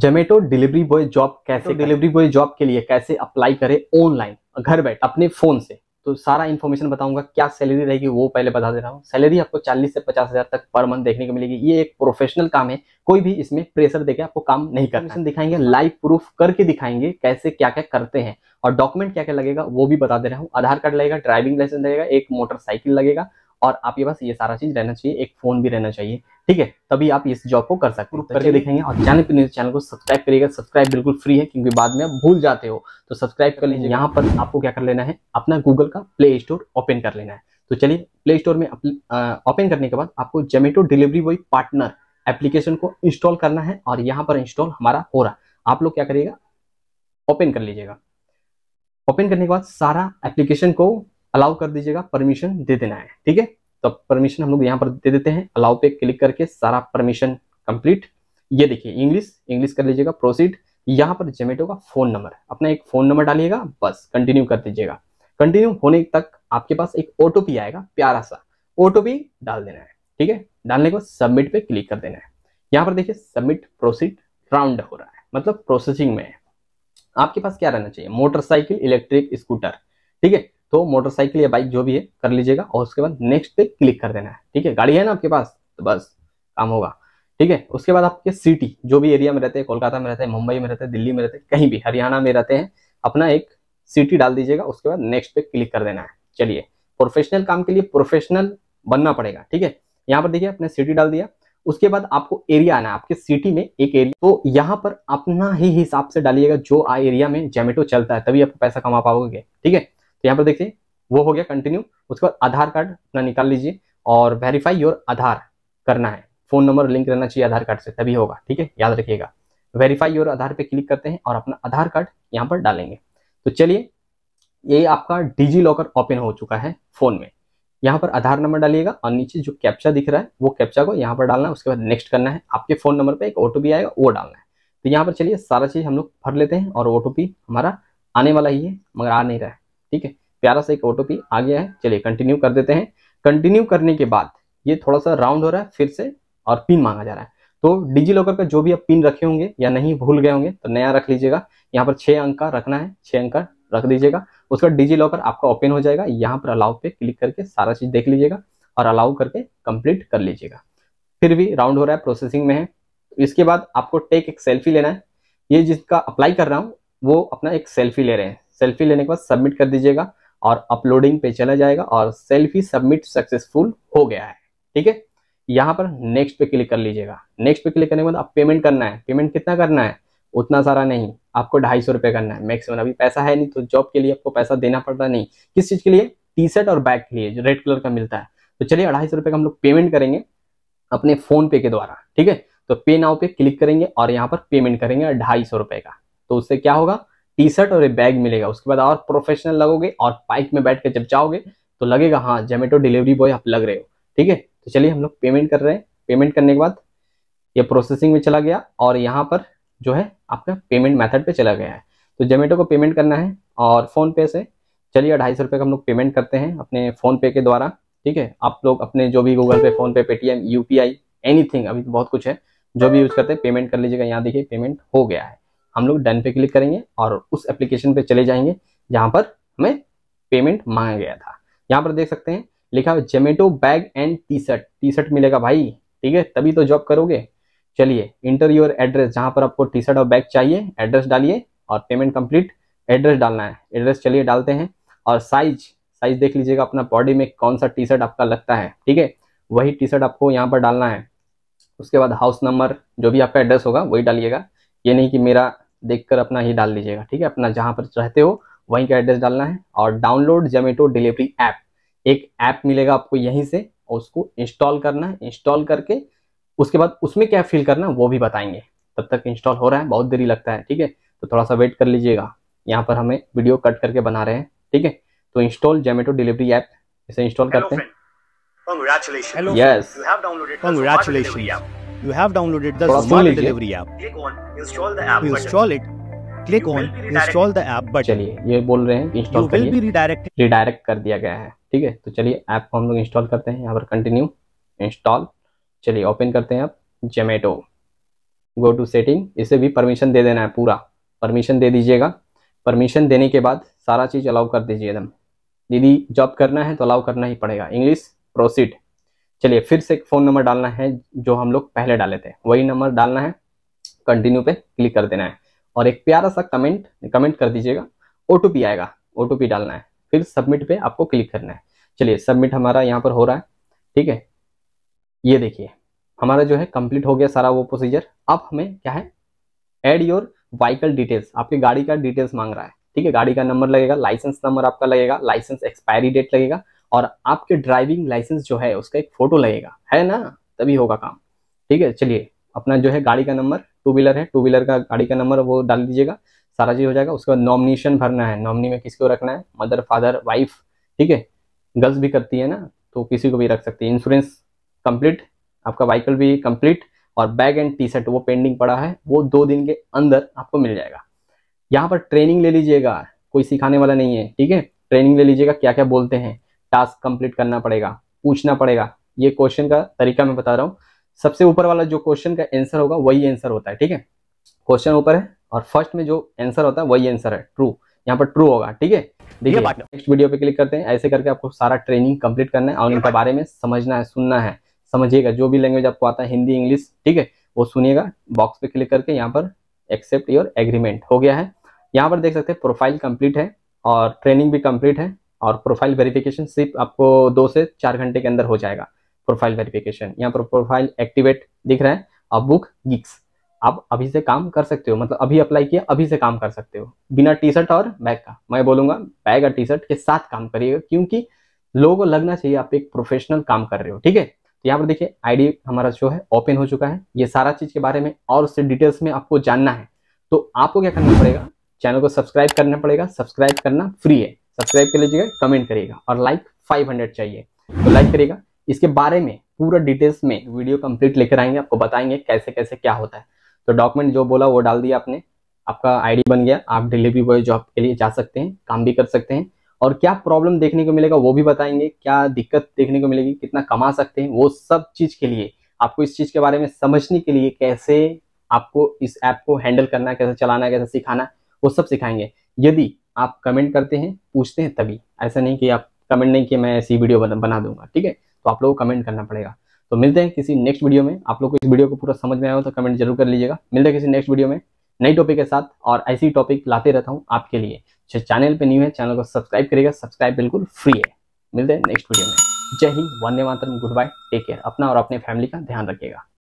Zomato delivery boy job कैसे delivery boy job के लिए कैसे अप्लाई करें ऑनलाइन घर बैठे अपने फोन से तो सारा इन्फॉर्मेशन बताऊंगा क्या सैलरी रहेगी वो पहले बता दे रहा हूँ सैलरी आपको 40 से पचास हजार तक पर मंथ देखने को मिलेगी ये एक प्रोफेशनल काम है कोई भी इसमें प्रेशर देकर आपको काम नहीं करना दिखाएंगे लाइव प्रूफ करके दिखाएंगे कैसे क्या क्या करते हैं और डॉक्यूमेंट क्या क्या लगेगा वो भी बता दे रहा हूँ आधार कार्ड लगेगा ड्राइविंग लाइसेंस लगेगा एक मोटरसाइकिल लगेगा और आपके पास ये सारा चीज रहना चाहिए एक फोन भी रहना चाहिए ठीक है तभी आप इस जॉब को कर सकते हो करके देखेंगे और चैनल पर चैनल को सब्सक्राइब करिएगा सब्सक्राइब बिल्कुल फ्री है क्योंकि बाद में आप भूल जाते हो तो सब्सक्राइब कर लीजिए यहाँ पर आपको क्या कर लेना है अपना गूगल का प्ले स्टोर ओपन कर लेना है तो चलिए प्ले स्टोर में ओपन करने के बाद आपको Zomato delivery boy partner application को इंस्टॉल करना है और यहाँ पर इंस्टॉल हमारा हो रहा है आप लोग क्या करिएगा ओपन कर लीजिएगा ओपन करने के बाद सारा एप्लीकेशन को अलाउ कर दीजिएगा परमिशन दे देना है ठीक है तो परमिशन हम लोग यहाँ पर दे देते हैं अलाउ पे क्लिक करके सारा परमिशन कंप्लीट ये देखिए इंग्लिश इंग्लिश कर लीजिएगा प्रोसीड यहाँ पर जोमेटो का फोन नंबर अपना एक फोन नंबर डालिएगा बस कंटिन्यू कर दीजिएगा कंटिन्यू होने तक आपके पास एक ओ आएगा प्यारा सा ओ डाल देना है ठीक है डालने के बाद सबमिट पे क्लिक कर देना है यहाँ पर देखिए सबमिट प्रोसीड राउंड हो रहा है मतलब प्रोसेसिंग में है आपके पास क्या रहना चाहिए मोटरसाइकिल इलेक्ट्रिक स्कूटर ठीक है तो मोटरसाइकिल या बाइक जो भी है कर लीजिएगा और उसके बाद नेक्स्ट पे क्लिक कर देना है ठीक है गाड़ी है ना आपके पास तो बस काम होगा ठीक है उसके बाद आपके सिटी जो भी एरिया में रहते हैं कोलकाता में रहते हैं मुंबई में रहते हैं दिल्ली में रहते हैं कहीं भी हरियाणा में रहते हैं अपना एक सिटी डाल दीजिएगा उसके बाद नेक्स्ट पे क्लिक कर देना है चलिए प्रोफेशनल काम के लिए प्रोफेशनल बनना पड़ेगा ठीक है यहाँ पर देखिए आपने सिटी डाल दिया उसके बाद आपको एरिया आना है आपके सिटी में एक एरिया तो यहाँ पर अपना ही हिसाब से डालिएगा जो आ एरिया में जोमेटो चलता है तभी आप पैसा कमा पाओगे ठीक है तो यहाँ पर देखिए वो हो गया कंटिन्यू उसके बाद आधार कार्ड अपना निकाल लीजिए और वेरीफाई योर आधार करना है फोन नंबर लिंक रहना चाहिए आधार कार्ड से तभी होगा ठीक है याद रखिएगा वेरीफाई योर आधार पे क्लिक करते हैं और अपना आधार कार्ड यहाँ पर डालेंगे तो चलिए ये आपका डिजी लॉकर ओपन हो चुका है फोन में यहाँ पर आधार नंबर डालिएगा और नीचे जो कैप्चा दिख रहा है वो कैप्चा को यहाँ पर डालना है उसके बाद नेक्स्ट करना है आपके फोन नंबर पर एक ओ आएगा वो डालना है तो यहाँ पर चलिए सारा चीज़ हम लोग भर लेते हैं और ओ हमारा आने वाला ही है मगर आ नहीं रहा है ठीक है प्यारा सा एक ओटोपी आ गया है चलिए कंटिन्यू कर देते हैं कंटिन्यू करने के बाद ये थोड़ा सा राउंड हो रहा है फिर से और पिन मांगा जा रहा है तो डिजी लॉकर का जो भी आप पिन रखे होंगे या नहीं भूल गए होंगे तो नया रख लीजिएगा यहाँ पर छह अंक का रखना है छह अंक का रख दीजिएगा उसका डिजी लॉकर आपका ओपन हो जाएगा यहाँ पर अलाउ पे क्लिक करके सारा चीज़ देख लीजिएगा और अलाउ करके कंप्लीट कर लीजिएगा फिर भी राउंड हो रहा है प्रोसेसिंग में है इसके बाद आपको टेक एक सेल्फी लेना है ये जिसका अप्लाई कर रहा हूँ वो अपना एक सेल्फी ले रहे हैं सेल्फी लेने के बाद सबमिट कर दीजिएगा और अपलोडिंग पे चला जाएगा और सेल्फी सबमिट सक्सेसफुल हो गया है ठीक है यहाँ पर नेक्स्ट पे क्लिक कर लीजिएगा नेक्स्ट पे क्लिक करने के बाद आप पेमेंट करना है पेमेंट कितना करना है उतना सारा नहीं आपको ढाई सौ रुपये करना है मैक्सिमम अभी पैसा है नहीं तो जॉब के लिए आपको पैसा देना पड़ता नहीं किस चीज़ के लिए टी शर्ट और बैग के लिए जो रेड कलर का मिलता है तो चलिए अढ़ाई सौ रुपए का हम लोग पेमेंट करेंगे अपने फ़ोन पे के द्वारा ठीक है तो पे नाव पे क्लिक करेंगे और यहाँ पर पेमेंट करेंगे ढाई सौ रुपए का तो उससे क्या होगा टी शर्ट और एक बैग मिलेगा उसके बाद और प्रोफेशनल लगोगे और बाइक में बैठ कर जब जाओगे तो लगेगा हाँ जोमेटो डिलीवरी बॉय आप लग रहे हो ठीक है तो चलिए हम लोग पेमेंट कर रहे हैं पेमेंट करने के बाद ये प्रोसेसिंग में चला गया और यहाँ पर जो है आपका पेमेंट मेथड पे चला गया है तो जोमेटो को पेमेंट करना है और फ़ोन पे से चलिए ढाई सौ रुपये का हम लोग पेमेंट करते हैं अपने फ़ोन पे के द्वारा ठीक है आप लोग अपने जो भी Google pay PhonePe Paytm U P I anything अभी तो बहुत कुछ है जो भी यूज़ करते हैं पेमेंट कर लीजिएगा यहाँ देखिए पेमेंट हो गया है हम लोग डन पे क्लिक करेंगे और उस एप्लीकेशन पे चले जाएंगे जहाँ पर हमें पेमेंट मांगा गया था यहाँ पर देख सकते हैं लिखा है Zomato bag and T shirt T shirt मिलेगा भाई ठीक है तभी तो जॉब करोगे चलिए इंटर योर एड्रेस जहाँ पर आपको टी शर्ट और बैग चाहिए एड्रेस डालिए और पेमेंट कंप्लीट एड्रेस डालना है एड्रेस चलिए डालते हैं और साइज साइज देख लीजिएगा अपना बॉडी में कौन सा टी शर्ट आपका लगता है ठीक है वही टी शर्ट आपको यहाँ पर डालना है उसके बाद हाउस नंबर जो भी आपका एड्रेस होगा वही डालिएगा ये नहीं कि मेरा देखकर अपना ही डाल लीजिएगा ठीक है अपना जहाँ पर रहते हो वहीं का एड्रेस डालना है और डाउनलोड जोमेटो डिलीवरी ऐप एक ऐप मिलेगा आपको यहीं से और उसको इंस्टॉल करना है इंस्टॉल करके उसके बाद उसमें क्या फील करना है वो भी बताएंगे तब तक इंस्टॉल हो रहा है बहुत देरी लगता है ठीक है तो थोड़ा सा वेट कर लीजिएगा यहाँ पर हमें वीडियो कट करके बना रहे हैं ठीक है तो इंस्टॉल जोमेटो डिलीवरी ऐप इसे इंस्टॉल करते हैं Congratulations. Hello, yes. You have downloaded Congratulations. you have downloaded the Zomato delivery app. Click on install the app. You install it. Click on install the app button. चलिए ये बोल रहे हैं कि install करिए। You will be redirected. Redirect कर दिया गया है ठीक है तो चलिए ऐप को हम लोग इंस्टॉल करते हैं यहाँ पर कंटिन्यू इंस्टॉल चलिए ओपन करते हैं आप जोमेटो गो टू सेटिंग इसे भी परमिशन दे देना है पूरा परमिशन दे दीजिएगा परमिशन देने के बाद सारा चीज़ अलाउ कर दीजिए एकदम यदि जॉब करना है तो अलाउ करना ही पड़ेगा इंग्लिश प्रोसीड चलिए फिर से एक फ़ोन नंबर डालना है जो हम लोग पहले डाले थे वही नंबर डालना है कंटिन्यू पे क्लिक कर देना है और एक प्यारा सा कमेंट कमेंट कर दीजिएगा ओ आएगा ओ डालना है फिर सबमिट पे आपको क्लिक करना है चलिए सबमिट हमारा यहाँ पर हो रहा है ठीक है ये देखिए हमारा जो है कंप्लीट हो गया सारा वो प्रोसीजर अब हमें क्या है एड योर वाइकल डिटेल्स आपकी गाड़ी का डिटेल्स मांग रहा है ठीक है गाड़ी का नंबर लगेगा लाइसेंस नंबर आपका लगेगा लाइसेंस एक्सपायरी डेट लगेगा और आपके ड्राइविंग लाइसेंस जो है उसका एक फोटो लगेगा है ना तभी होगा काम ठीक है चलिए अपना जो है गाड़ी का नंबर टू व्हीलर है टू व्हीलर का गाड़ी का नंबर वो डाल दीजिएगा सारा चीज़ हो जाएगा उसके बाद नॉमिनेशन भरना है नॉमिनी में किसको रखना है मदर फादर वाइफ ठीक है गर्ल्स भी करती है ना तो किसी को भी रख सकती है इंश्योरेंस कंप्लीट आपका व्हीकल भी कंप्लीट और बैग एंड टी शर्ट वो पेंडिंग पड़ा है वो दो दिन के अंदर आपको मिल जाएगा यहाँ पर ट्रेनिंग ले लीजिएगा कोई सिखाने वाला नहीं है ठीक है ट्रेनिंग ले लीजिएगा क्या क्या बोलते हैं टास्क कंप्लीट करना पड़ेगा पूछना पड़ेगा ये क्वेश्चन का तरीका मैं बता रहा हूँ सबसे ऊपर वाला जो क्वेश्चन का आंसर होगा वही आंसर होता है ठीक है क्वेश्चन ऊपर है और फर्स्ट में जो आंसर होता है वही आंसर है ट्रू यहाँ पर ट्रू होगा ठीक है देखिए नेक्स्ट वीडियो पे क्लिक करते हैं ऐसे करके आपको सारा ट्रेनिंग कंप्लीट करना है और उनके बारे में समझना है सुनना है समझिएगा जो भी लैंग्वेज आपको आता है हिंदी इंग्लिश ठीक है वो सुनिएगा बॉक्स पे क्लिक करके यहाँ पर एक्सेप्ट योर एग्रीमेंट हो गया है यहाँ पर देख सकते हैं प्रोफाइल कंप्लीट है और ट्रेनिंग भी कंप्लीट है और प्रोफाइल वेरिफिकेशन सिर्फ आपको दो से चार घंटे के अंदर हो जाएगा प्रोफाइल वेरिफिकेशन यहाँ पर प्रोफाइल एक्टिवेट दिख रहा है अब बुक गिक्स आप अभी से काम कर सकते हो मतलब अभी अप्लाई किया अभी से काम कर सकते हो बिना टी शर्ट और बैग का मैं बोलूंगा बैग और टी शर्ट के साथ काम करिएगा क्योंकि लोगों को लगना चाहिए आप एक प्रोफेशनल काम कर रहे हो ठीक है तो यहाँ पर देखिए आईडी हमारा जो है ओपन हो चुका है ये सारा चीज के बारे में और उससे डिटेल्स में आपको जानना है तो आपको क्या करना पड़ेगा चैनल को सब्सक्राइब करना पड़ेगा सब्सक्राइब करना फ्री है सब्सक्राइब कर लीजिएगा कमेंट करिएगा और लाइक 500 चाहिए तो लाइक करिएगा इसके बारे में पूरा डिटेल्स में वीडियो कंप्लीट लेकर आएंगे आपको बताएंगे कैसे कैसे क्या होता है तो डॉक्यूमेंट जो बोला वो डाल दिया आपने आपका आईडी बन गया आप डिलीवरी बॉय जॉब के लिए जा सकते हैं काम भी कर सकते हैं और क्या प्रॉब्लम देखने को मिलेगा वो भी बताएंगे क्या दिक्कत देखने को मिलेगी कितना कमा सकते हैं वो सब चीज़ के लिए आपको इस चीज़ के बारे में समझने के लिए कैसे आपको इस ऐप को हैंडल करना कैसे चलाना कैसे सिखाना वो सब सिखाएंगे यदि आप कमेंट करते हैं पूछते हैं तभी ऐसा नहीं कि आप कमेंट नहीं किए मैं ऐसी वीडियो बना दूंगा ठीक है तो आप लोगों को कमेंट करना पड़ेगा तो मिलते हैं किसी नेक्स्ट वीडियो में आप लोग को इस वीडियो को पूरा समझ में आया हो तो कमेंट जरूर कर लीजिएगा मिलते हैं किसी नेक्स्ट वीडियो में नई टॉपिक के साथ और ऐसी टॉपिक लाते रहता हूँ आपके लिए जो चैनल पर न्यू है चैनल को सब्सक्राइब करिएगा सब्सक्राइब बिल्कुल फ्री है मिलते हैं नेक्स्ट वीडियो में जय हिंद वंदे मातरम गुड बाय टेक केयर अपना और अपने फैमिली का ध्यान रखिएगा